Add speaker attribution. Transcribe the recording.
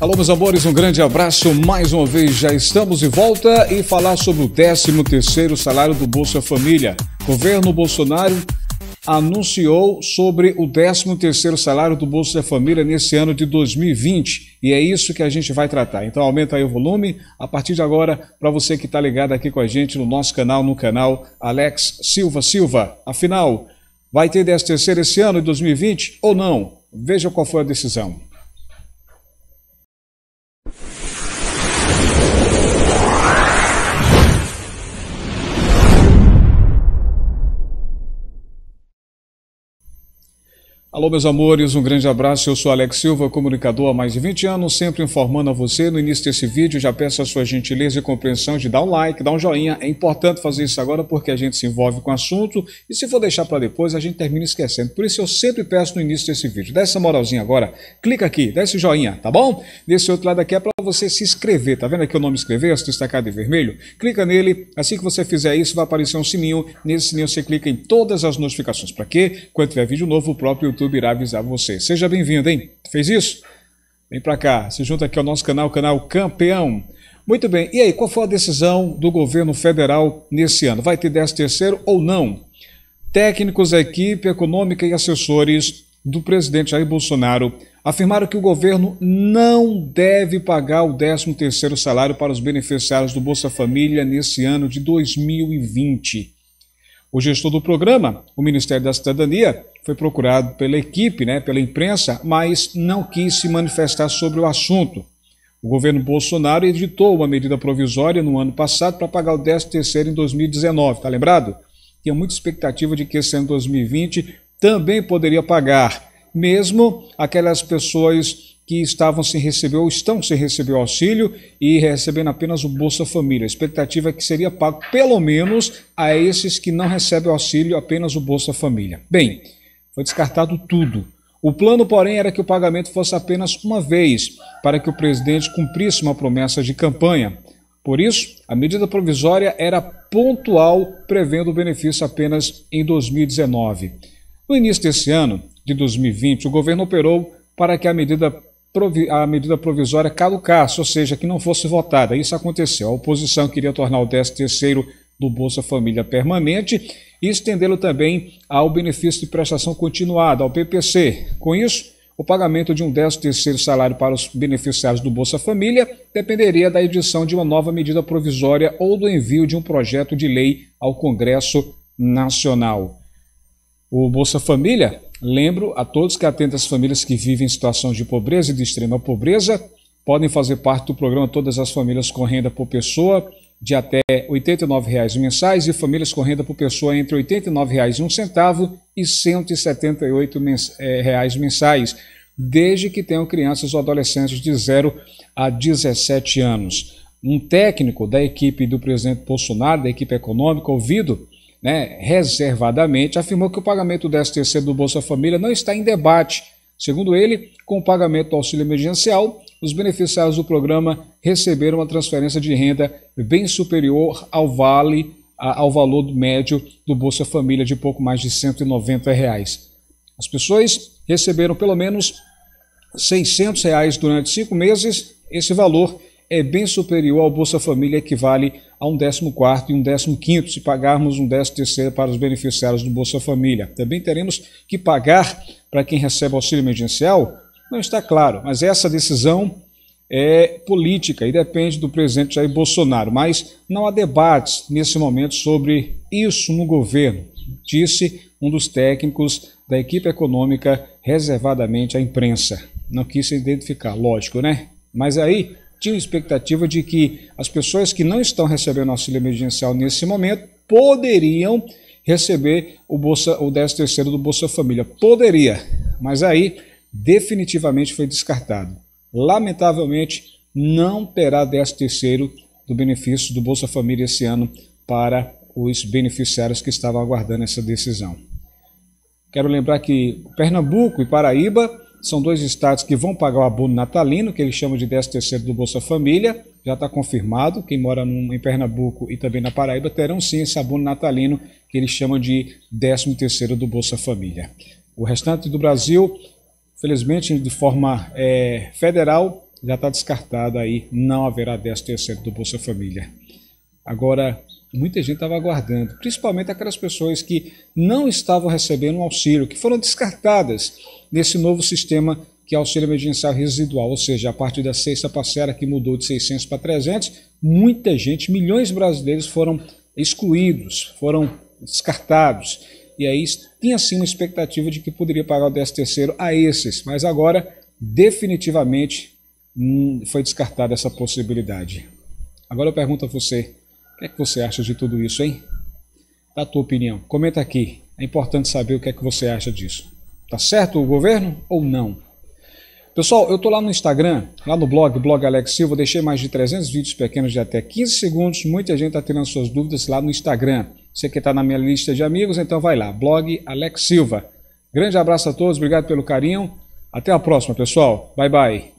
Speaker 1: Alô, meus amores, um grande abraço. Mais uma vez já estamos de volta e falar sobre o 13 terceiro salário do Bolsa Família. governo Bolsonaro anunciou sobre o 13 salário do Bolsa Família nesse ano de 2020 e é isso que a gente vai tratar. Então aumenta aí o volume a partir de agora para você que está ligado aqui com a gente no nosso canal, no canal Alex Silva Silva. Afinal, vai ter 13 esse ano de 2020 ou não? Veja qual foi a decisão. Alô, meus amores, um grande abraço. Eu sou Alex Silva, comunicador há mais de 20 anos, sempre informando a você. No início desse vídeo, já peço a sua gentileza e compreensão de dar um like, dar um joinha. É importante fazer isso agora porque a gente se envolve com o assunto e se for deixar para depois, a gente termina esquecendo. Por isso, eu sempre peço no início desse vídeo. Dá essa moralzinha agora, clica aqui, dá esse joinha, tá bom? Desse outro lado aqui é para você se inscrever. Tá vendo aqui o nome inscrever, esse destacado em vermelho? Clica nele. Assim que você fizer isso, vai aparecer um sininho. Nesse sininho você clica em todas as notificações. Para quê? quando tiver vídeo novo, o próprio YouTube irá avisar você. Seja bem-vindo, hein? Fez isso? Vem para cá. Se junta aqui ao nosso canal, o canal Campeão. Muito bem. E aí, qual foi a decisão do governo federal nesse ano? Vai ter 13 terceiro ou não? Técnicos equipe econômica e assessores do presidente Jair Bolsonaro afirmaram que o governo não deve pagar o 13º salário para os beneficiários do Bolsa Família nesse ano de 2020. O gestor do programa, o Ministério da Cidadania, foi procurado pela equipe, né, pela imprensa, mas não quis se manifestar sobre o assunto. O governo Bolsonaro editou uma medida provisória no ano passado para pagar o 13º em 2019, tá lembrado? Tinha muita expectativa de que esse ano 2020 também poderia pagar mesmo aquelas pessoas que estavam sem receber ou estão sem receber o auxílio e recebendo apenas o Bolsa Família. A expectativa é que seria pago pelo menos a esses que não recebem o auxílio, apenas o Bolsa Família. Bem, foi descartado tudo. O plano, porém, era que o pagamento fosse apenas uma vez, para que o presidente cumprisse uma promessa de campanha. Por isso, a medida provisória era pontual, prevendo o benefício apenas em 2019. No início desse ano, de 2020, o governo operou para que a medida, a medida provisória caducasse, ou seja, que não fosse votada. Isso aconteceu. A oposição queria tornar o 13º do Bolsa Família permanente e estendê-lo também ao benefício de prestação continuada, ao PPC. Com isso, o pagamento de um 13º salário para os beneficiários do Bolsa Família dependeria da edição de uma nova medida provisória ou do envio de um projeto de lei ao Congresso Nacional. O Bolsa Família, lembro a todos que atendem as famílias que vivem em situações de pobreza e de extrema pobreza, podem fazer parte do programa todas as famílias com renda por pessoa de até R$ 89,00 mensais e famílias com renda por pessoa entre R$ 89,01 e R$ 178,00 eh, mensais, desde que tenham crianças ou adolescentes de 0 a 17 anos. Um técnico da equipe do presidente Bolsonaro, da equipe econômica, ouvido né, reservadamente, afirmou que o pagamento do STC do Bolsa Família não está em debate. Segundo ele, com o pagamento do auxílio emergencial, os beneficiários do programa receberam uma transferência de renda bem superior ao vale ao valor médio do Bolsa Família de pouco mais de R$ 190. Reais. As pessoas receberam pelo menos R$ 600 reais durante cinco meses. Esse valor é bem superior ao Bolsa Família, equivale a um 14 e um 15 se pagarmos um 13 para os beneficiários do Bolsa Família. Também teremos que pagar para quem recebe auxílio emergencial? Não está claro, mas essa decisão é política e depende do presidente Jair Bolsonaro. Mas não há debates nesse momento sobre isso no governo, disse um dos técnicos da equipe econômica reservadamente à imprensa. Não quis se identificar, lógico, né? Mas aí tinha expectativa de que as pessoas que não estão recebendo auxílio emergencial nesse momento poderiam receber o bolsa o 13 terceiro do Bolsa Família. Poderia, mas aí definitivamente foi descartado. Lamentavelmente não terá 13 terceiro do benefício do Bolsa Família esse ano para os beneficiários que estavam aguardando essa decisão. Quero lembrar que Pernambuco e Paraíba são dois estados que vão pagar o abono natalino, que eles chamam de 13 terceiro do Bolsa Família. Já está confirmado, quem mora em Pernambuco e também na Paraíba terão sim esse abono natalino, que eles chamam de 13 terceiro do Bolsa Família. O restante do Brasil, felizmente, de forma é, federal, já está descartado aí, não haverá 13 terceiro do Bolsa Família. Agora, muita gente estava aguardando, principalmente aquelas pessoas que não estavam recebendo um auxílio, que foram descartadas nesse novo sistema que é o auxílio emergencial residual, ou seja, a partir da sexta parcela que mudou de 600 para 300, muita gente, milhões de brasileiros foram excluídos, foram descartados. E aí tinha sim uma expectativa de que poderia pagar o 13 terceiro a esses, mas agora definitivamente hum, foi descartada essa possibilidade. Agora eu pergunto a você, o que é que você acha de tudo isso, hein? Dá tá a tua opinião. Comenta aqui. É importante saber o que é que você acha disso. Tá certo o governo ou não? Pessoal, eu estou lá no Instagram, lá no blog, blog Alex Silva, deixei mais de 300 vídeos pequenos de até 15 segundos. Muita gente está tirando suas dúvidas lá no Instagram. Você que está na minha lista de amigos, então vai lá, blog Alex Silva. Grande abraço a todos, obrigado pelo carinho. Até a próxima, pessoal. Bye, bye.